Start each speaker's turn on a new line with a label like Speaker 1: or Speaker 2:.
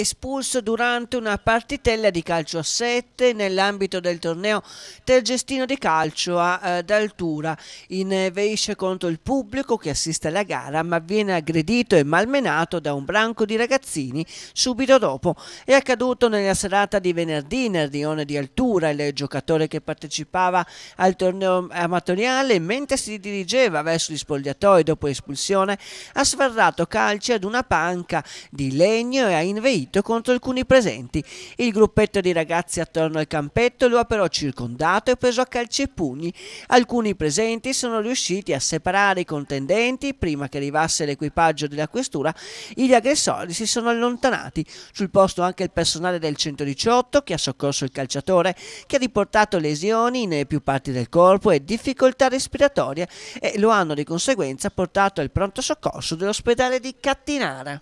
Speaker 1: espulso durante una partitella di calcio a 7 nell'ambito del torneo Tergestino di calcio ad eh, altura. Inveisce eh, contro il pubblico che assiste alla gara, ma viene aggredito e malmenato da un branco di ragazzini subito dopo. È accaduto nella serata di venerdì nel rione di altura. Il giocatore che partecipava al torneo amatoriale, mentre si dirigeva verso gli spogliatoi dopo espulsione, ha sferrato calci ad una panca di legno e ha inveito colpito contro alcuni presenti. Il gruppetto di ragazzi attorno al campetto lo ha però circondato e preso a calci e pugni. Alcuni presenti sono riusciti a separare i contendenti prima che arrivasse l'equipaggio della questura. Gli aggressori si sono allontanati. Sul posto anche il personale del 118 che ha soccorso il calciatore, che ha riportato lesioni nelle più parti del corpo e difficoltà respiratorie e lo hanno di conseguenza portato al pronto soccorso dell'ospedale di Cattinara.